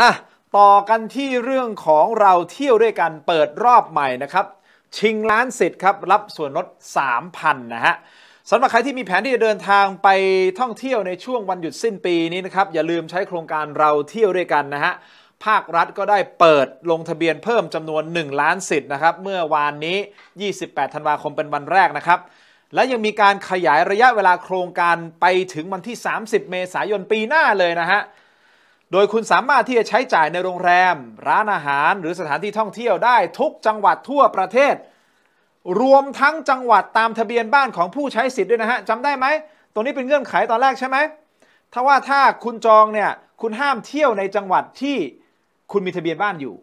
อ่ะต่อกันที่เรื่องของเราเที่ยวด้วยกันเปิดรอบใหม่นะครับ ชิงล้านสิทธิ์ครับ รับส่วนลด3,000นะฮะสำหรับใครที่มีแผนที่จะเดินทางไปท่องเที่ยวในช่วงวันหยุดสิ้นปีนี้นะครับ อย่าลืมใช้โครงการเราเที่ยวด้วยกันนะฮะภาครัฐก็ได้เปิดลงทะเบียนเพิ่มจำนวน 1 ล้านสิทธิ์นะครับเมื่อวานนี้ 28ธันวาคมเป็นวันแรกนะครับ และยังมีการขยายระยะเวลาโครงการไปถึงวันที่ 30 เมษายนปีหน้าเลยนะฮะโดยคุณสามารถที่จะใช้จ่ายในโรงแรมร้านอาหาร หรือสถานที่ท่องเที่ยวได้ทุกจังหวัดทั่วประเทศ รวมทั้งจังหวัดตามทะเบียนบ้านของผู้ใช้สิทธิ์ด้วยนะฮะจำได้ไหม ตรงนี้เป็นเงื่อนไขตอนแรกใช่ไหมถ้าว่าถ้าคุณจองเนี่ยคุณห้ามเที่ยวในจังหวัดที่คุณมีทะเบียนบ้านอยู่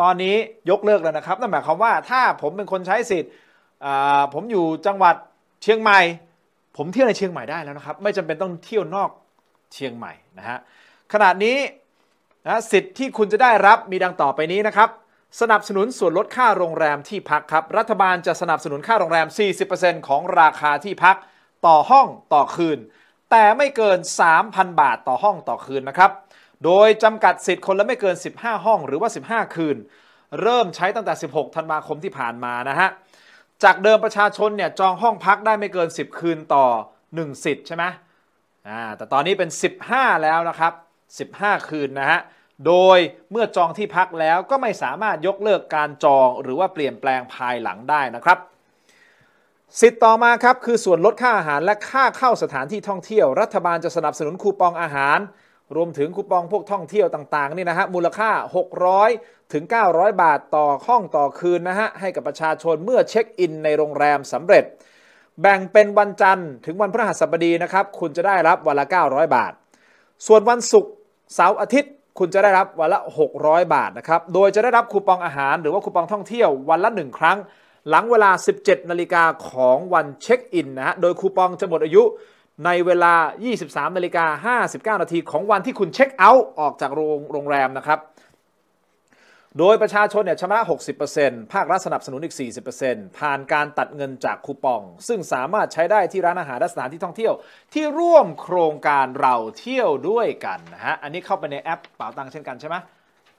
ตอนนี้ยกเลิกแล้วนะครับนั่นหมายความว่าถ้าผมเป็นคนใช้สิทธิ์ผมอยู่จังหวัดเชียงใหม่ ผมเที่ยวในเชียงใหม่ได้แล้วนะครับ ไม่จำเป็นต้องเที่ยวนอกเชียงใหม่นะฮะขณะนี้นะสิทธิ์ที่คุณจะได้รับมีดังต่อไปนี้นะครับ สนับสนุนส่วนลดค่าโรงแรมที่พักครับ รัฐบาลจะสนับสนุนค่าโรงแรม 40%ของราคาที่พักต่อห้องต่อคืน แต่ไม่เกิน 3,000 บาทต่อห้องต่อคืนนะครับ โดยจำกัดสิทธิ์คนละไม่เกิน 15 ห้องหรือว่า 15 คืน เริ่มใช้ตั้งแต่ 16 ธันวาคมที่ผ่านมานะฮะจากเดิมประชาชนเนี่ยจองห้องพักได้ไม่เกิน 10 คืนต่อ 1 สิทธิ์ใช่ไหมอ่าแต่ตอนนี้เป็น 15 แล้วนะครับ15 คืนนะฮะ โดยเมื่อจองที่พักแล้วก็ไม่สามารถยกเลิกการจองหรือว่าเปลี่ยนแปลงภายหลังได้นะครับ สิทธิ์ต่อมาครับ คือส่วนลดค่าอาหารและค่าเข้าสถานที่ท่องเที่ยว รัฐบาลจะสนับสนุนคูปองอาหาร รวมถึงคูปองพวกท่องเที่ยวต่างๆ นี่นะฮะ มูลค่า 600ถึง900 บาทต่อห้องต่อคืนนะฮะให้กับประชาชนเมื่อเช็คอิน ในโรงแรมสำเร็จ แบ่งเป็นวันจันทร์ถึงวันพฤหัสบดีนะครับคุณจะได้รับวันละ900บาท ส่วนวันศุกร์เสาร์อาทิตย์คุณจะได้รับวันละ 600 บาทนะครับ โดยจะได้รับคูปองอาหารหรือว่าคูปองท่องเที่ยววันละ 1 ครั้ง หลังเวลา 17นาฬิกาของวันเช็คอินนะฮะ โดยคูปองจะหมดอายุในเวลา 23นาฬิกา59นาทีของวันที่คุณเช็คเอาท์ออกจากโรงโรงแรมนะครับโดยประชาชนเนี่ยชำระ60%ภาครัฐสนับสนุนอีก 40%ผ่านการตัดเงินจากคูปอง ซึ่งสามารถใช้ได้ที่ร้านอาหารและสถานที่ท่องเที่ยว ที่ร่วมโครงการเราเที่ยวด้วยกันนะฮะ อันนี้เข้าไปในแอป เป๋าตังเช่นกันใช่ไหม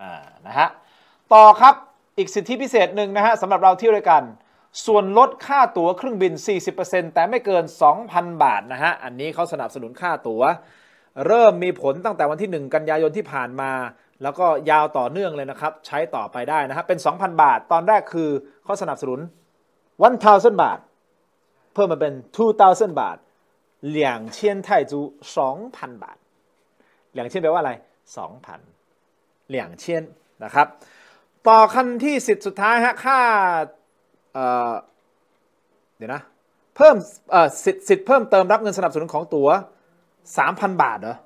อ่า นะฮะ ต่อครับ อีกสิทธิพิเศษหนึ่งนะฮะสำหรับเราเที่ยวด้วยกัน ส่วนลดค่าตั๋วเครื่องบิน 40%แต่ไม่เกิน 2,000 บาทนะฮะ อันนี้เขาสนับสนุนค่าตัว๋ว เริ่มมีผลตั้งแต่วันที่ 1 กันยายนที่ผ่านมาแล้วก็ยาวต่อเนื่องเลยนะครับใช้ต่อไปได้นะครับเป็น 2,000 บาทตอนแรกคือเขาสนับสนุน 1,000 บาท เพิ่มมาเป็น 2,000 บาทเหลียงเชียนไทจู2,000 บาทเหลียงเชียนแปลว่าอะไร2,000เหลียงเชียนนะครับ ต่อขั้นที่สิทิ์สุดท้ายฮะค่าเเดี๋ยวนะเพิ่มสิทธิ์เพิ่มเติมรับเงินสนับสนุนของตัว 3,000 บาทเหรอ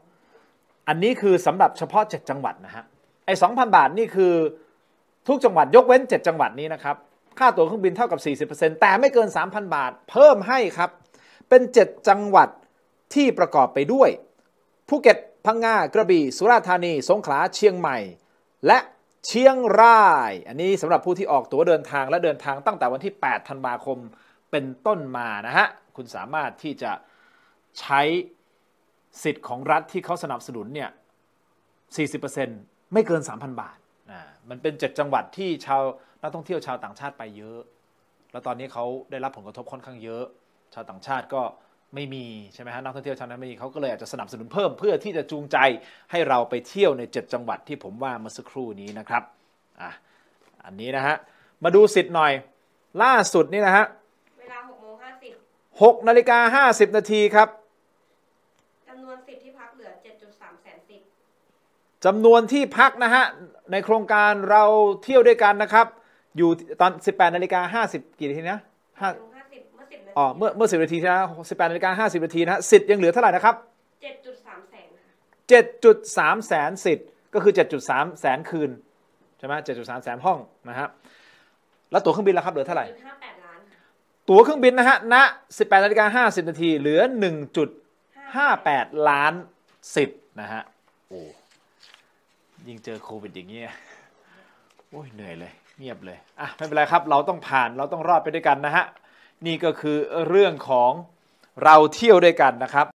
อันนี้คือสำหรับเฉพาะ 7จังหวัดนะฮะ ไอ้สองพบาทนี่คือทุกจังหวัดยกเว้น 7 จังหวัดนี้นะครับ ค่าตั๋วเครื่องบินเท่ากับ 40%แต่ไม่เกิน 3,000 บาท เพิ่มให้ครับ เป็น 7 จังหวัดที่ประกอบไปด้วย ภูเก็ตพังงากระบี่สุราษฎร์ธานี สงขลาเชียงใหม่ และเชียงราย อันนี้สำหรับผู้ที่ออกตั๋วเดินทางและเดินทางตั้งแต่วันที่8ธันวาคมเป็นต้นมานะฮะคุณสามารถที่จะใช้สิทธิ์ของรัฐที่เขาสนับสนุนเนี่ย 40%ไม่เกิน 3,000 บาท่า มันเป็นเจ็ดจังหวัดที่ชาวนักท่องเที่ยวชาวต่างชาติไปเยอะ แล้วตอนนี้เขาได้รับผลกระทบค่อนข้างเยอะ ชาวต่างชาติก็ไม่มีใช่ไหมฮะ นักท่องเที่ยวชาวนั้นไม่มี เขาก็เลยอาจจะสนับสนุนเพิ่มเพื่อ ที่จะจูงใจให้เราไปเที่ยวในเจ็ดจังหวัดที่ผมว่าเมื่อสักครู่นี้นะครับ อ่ะอันนี้นะฮะ มาดูสิทธิ์หน่อย ล่าสุดนี่นะฮะ เวลา6โมง50 6นาฬิกา 50 นาทีครับจำนวนที่พักนะฮะในโครงการเราเที่ยวด้วยกันนะครับอยู่ตอน 18นาฬิกา50กี่นาทีนะอ๋อเมื่อเมื่อ10นาทีนะ18นาฬิกา50นาทีนะสิทธิ์ยังเหลือเท่าไหร่นะครับ 7.3แสนุดส7.3แสนสิทธิ์ก็คือ7.3แสนคืนใช่ไหม7.3แสนห้องนะครับแล้วตั๋วเครื่องบินล่ะครับเหลือเท่าไหร่ล้านตั๋วเครื่องบินนะฮะณ18นาฬิกา50นาทีเหลือ1.58ล้านสิทธิ์นะฮะโอ้ยิ่งเจอโควิดอย่างเงี้ย โอ้ยเหนื่อยเลยเงียบเลย อ่ะ ไม่เป็นไรครับ เราต้องผ่านเราต้องรอดไปด้วยกันนะฮะ นี่ก็คือเรื่องของเราเที่ยวด้วยกันนะครับ